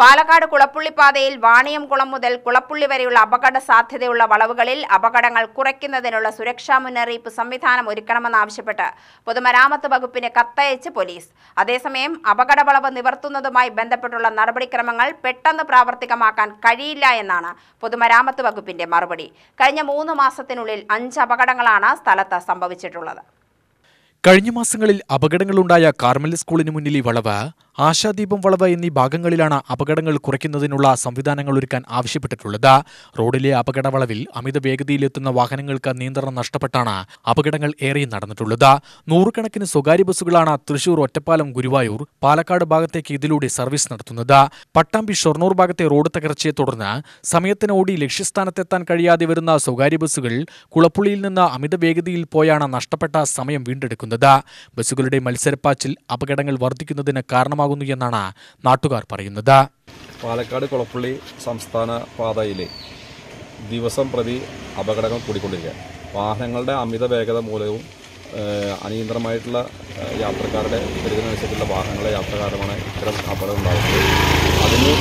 പാലക്കാട് കുളപ്പുള്ളിപ്പാതയിൽ വാണിയംകുളം മുതൽ കുളപ്പുള്ളി വരെയുള്ള അപകട സാധ്യതയുള്ള വളവുകളിൽ അപകടങ്ങൾ കുറയ്ക്കുന്നതിനുള്ള സുരക്ഷാ മുന്നറിയിപ്പ് സംവിധാനം ഒരുക്കണമെന്നാവശ്യപ്പെട്ട് പൊതുമരാമത്ത് വകുപ്പിന് കത്തയച്ച് പോലീസ് അതേസമയം അപകട വളവ് നിവർത്തുന്നതുമായി ബന്ധപ്പെട്ടുള്ള നടപടിക്രമങ്ങൾ പെട്ടെന്ന് പ്രാവർത്തികമാക്കാൻ കഴിയില്ല എന്നാണ് പൊതുമരാമത്ത് വകുപ്പിന്റെ മറുപടി കഴിഞ്ഞ മൂന്ന് മാസത്തിനുള്ളിൽ അഞ്ച് അപകടങ്ങളാണ് സ്ഥലത്ത് സംഭവിച്ചിട്ടുള്ളത് കഴിഞ്ഞ മാസങ്ങളിൽ അപകടങ്ങളുണ്ടായ കാർമൽ സ്കൂളിന് മുന്നിൽ ഈ വളവ് ആശാദീപം വളവ് എന്നീ ഭാഗങ്ങളിലാണ് അപകടങ്ങൾ കുറയ്ക്കുന്നതിനുള്ള സംവിധാനങ്ങൾ ഒരുക്കാൻ ആവശ്യപ്പെട്ടിട്ടുള്ളത് റോഡിലെ അപകട വളവിൽ അമിത വേഗതയിലെത്തുന്ന വാഹനങ്ങൾക്ക് നിയന്ത്രണം നഷ്ടപ്പെട്ടാണ് അപകടങ്ങൾ ഏറെ നടന്നിട്ടുള്ളത് നൂറുകണക്കിന് സ്വകാര്യ ബസ്സുകളാണ് തൃശൂർ ഒറ്റപ്പാലം ഗുരുവായൂർ പാലക്കാട് ഭാഗത്തേക്ക് ഇതിലൂടെ സർവീസ് നടത്തുന്നത് പട്ടാമ്പി ഷൊർണൂർ ഭാഗത്തെ റോഡ് തകർച്ചയെ തുടർന്ന് സമയത്തിന് ഓടി ലക്ഷ്യസ്ഥാനത്തെത്താൻ കഴിയാതെ വരുന്ന സ്വകാര്യ ബസ്സുകൾ കുളപ്പുള്ളിയിൽ നിന്ന് അമിത വേഗതയിൽ പോയാണ് നഷ്ടപ്പെട്ട സമയം വീണ്ടെടുക്കുന്നത് നടക്കുന്നത് ബസ്സുകളുടെ മത്സരപ്പാച്ചിൽ അപകടങ്ങൾ വർദ്ധിക്കുന്നതിന് കാരണമാകുന്നു എന്നാണ് നാട്ടുകാർ പറയുന്നത് പാലക്കാട് കുളപ്പള്ളി സംസ്ഥാന പാതയിലെ ദിവസം പ്രതി അപകടങ്ങൾ കൂടിക്കൊണ്ടിരിക്കുകയാണ് വാഹനങ്ങളുടെ അമിത വേഗത മൂലവും അനിയന്ത്രമായിട്ടുള്ള യാത്രക്കാരുടെ വിപരീതമനുസരിച്ചുള്ള വാഹനങ്ങളെ യാത്രക്കാരുമാണ് ഇത്തരം അപകടം ഉണ്ടാകുന്നത് അതിന്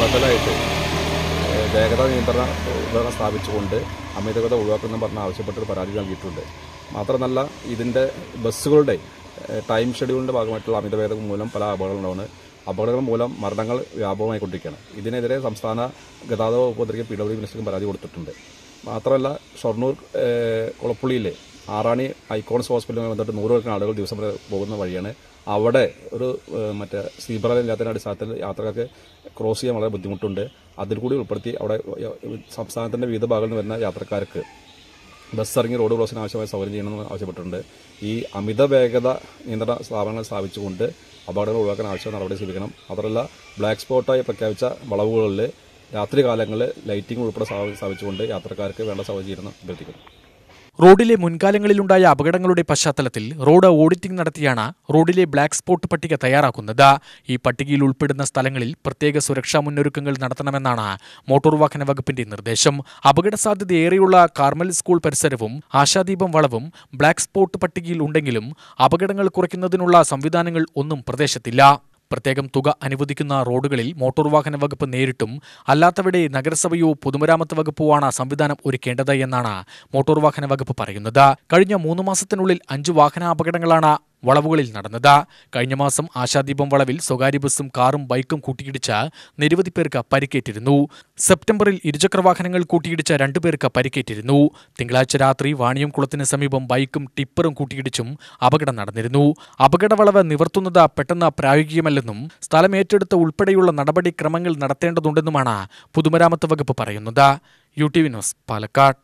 ബദലായിട്ട് വേഗത നിയന്ത്രണ സ്ഥാപിച്ചുകൊണ്ട് അമിതഗത ഒഴിവാക്കണം പറഞ്ഞ് ആവശ്യപ്പെട്ടൊരു പരാതി നൽകിയിട്ടുണ്ട് മാത്രമല്ല ഇതിൻ്റെ ബസ്സുകളുടെ ടൈം ഷെഡ്യൂളിൻ്റെ ഭാഗമായിട്ടുള്ള അമിതവേഗം മൂലം പല അപകടങ്ങളുണ്ടാവുന്നത് അപകടങ്ങൾ മൂലം മരണങ്ങൾ വ്യാപകമായിക്കൊണ്ടിരിക്കുകയാണ് ഇതിനെതിരെ സംസ്ഥാന ഗതാഗത വകുപ്പ് പി ഡബ്ല്യു മിനിസ്റ്റർക്കും പരാതി കൊടുത്തിട്ടുണ്ട് മാത്രമല്ല ഷൊർണൂർ കുളപ്പുള്ളിയിലെ ആറാണി ഐക്കോൺസ് ഹോസ്പിറ്റലുമായി ബന്ധപ്പെട്ട് നൂറുകണക്കിന് ആളുകൾ ദിവസം പോകുന്ന വഴിയാണ് അവിടെ ഒരു മറ്റേ സീബ്ര ഇല്ലാത്തതിൻ്റെ അടിസ്ഥാനത്തിൽ യാത്രക്കാർക്ക് ക്രോസ് ചെയ്യാൻ വളരെ ബുദ്ധിമുട്ടുണ്ട് അതിൽ കൂടി ഉൾപ്പെടുത്തി അവിടെ സംസ്ഥാനത്തിൻ്റെ വിവിധ ഭാഗങ്ങളിൽ വരുന്ന യാത്രക്കാർക്ക് ബസ് ഇറങ്ങി റോഡ് ക്രോസിന് ആവശ്യമായ സൗകര്യം ചെയ്യണമെന്ന് ആവശ്യപ്പെട്ടിട്ടുണ്ട് ഈ അമിത വേഗത നിയന്ത്രണ സ്ഥാപനങ്ങൾ സ്ഥാപിച്ചുകൊണ്ട് അപകടങ്ങൾ ഒഴിവാക്കാൻ ആവശ്യമായ നടപടി സ്വീകരിക്കണം മാത്രമല്ല ബ്ലാക്ക് സ്പോട്ടായി പ്രഖ്യാപിച്ച വളവുകളിൽ രാത്രി കാലങ്ങളിൽ ലൈറ്റിംഗ് ഉൾപ്പെടെ സ്ഥാപിച്ചുകൊണ്ട് യാത്രക്കാർക്ക് വേണ്ട സൗകര്യം ചെയ്യണമെന്ന് അഭ്യർത്ഥിക്കുന്നു റോഡിലെ മുൻകാലങ്ങളിലുണ്ടായ അപകടങ്ങളുടെ പശ്ചാത്തലത്തിൽ റോഡ് ഓഡിറ്റിംഗ് നടത്തിയാണ് റോഡിലെ ബ്ലാക്ക് സ്പോട്ട് പട്ടിക തയ്യാറാക്കുന്നത് ഈ പട്ടികയിൽ ഉൾപ്പെടുന്ന സ്ഥലങ്ങളിൽ പ്രത്യേക സുരക്ഷാ മുന്നൊരുക്കങ്ങൾ നടത്തണമെന്നാണ് മോട്ടോർ വാഹന വകുപ്പിന്റെ നിർദ്ദേശം അപകട സാധ്യതയേറെയുള്ള കാർമൽ സ്കൂൾ പരിസരവും ആശാദീപം വളവും ബ്ലാക്ക് സ്പോട്ട് പട്ടികയിൽ ഉണ്ടെങ്കിലും അപകടങ്ങൾ കുറയ്ക്കുന്നതിനുള്ള സംവിധാനങ്ങൾ ഒന്നും പ്രദേശത്തില്ല പ്രത്യേകം തുക അനുവദിക്കുന്ന റോഡുകളിൽ മോട്ടോർ വാഹന വകുപ്പ് നേരിട്ടും അല്ലാത്തവിടെ നഗരസഭയോ പൊതുമരാമത്ത് വകുപ്പോ ആണ് സംവിധാനം ഒരുക്കേണ്ടത് എന്നാണ് മോട്ടോർ വാഹന വകുപ്പ് പറയുന്നത് കഴിഞ്ഞ മൂന്ന് മാസത്തിനുള്ളിൽ അഞ്ച് വാഹന അപകടങ്ങളാണ് വളവുകളിൽ നടന്നത് കഴിഞ്ഞ മാസം ആശാദീപം വളവിൽ സ്വകാര്യ ബസ്സും കാറും ബൈക്കും കൂട്ടിയിടിച്ച നിരവധി പേർക്ക് പരിക്കേറ്റിരുന്നു സെപ്റ്റംബറിൽ ഇരുചക്രവാഹനങ്ങൾ കൂട്ടിയിടിച്ച രണ്ടുപേർക്ക് പരിക്കേറ്റിരുന്നു തിങ്കളാഴ്ച രാത്രി വാണിയം കുളത്തിന് സമീപം ബൈക്കും ടിപ്പറും കൂട്ടിയിടിച്ചും അപകടം നടന്നിരുന്നു വളവ് നിവർത്തുന്നത് പെട്ടെന്ന് പ്രായോഗികമല്ലെന്നും സ്ഥലം ഏറ്റെടുത്ത ഉൾപ്പെടെയുള്ള നടപടിക്രമങ്ങൾ നടത്തേണ്ടതുണ്ടെന്നുമാണ് പൊതുമരാമത്ത് വകുപ്പ് പറയുന്നത് U T V news Palakkad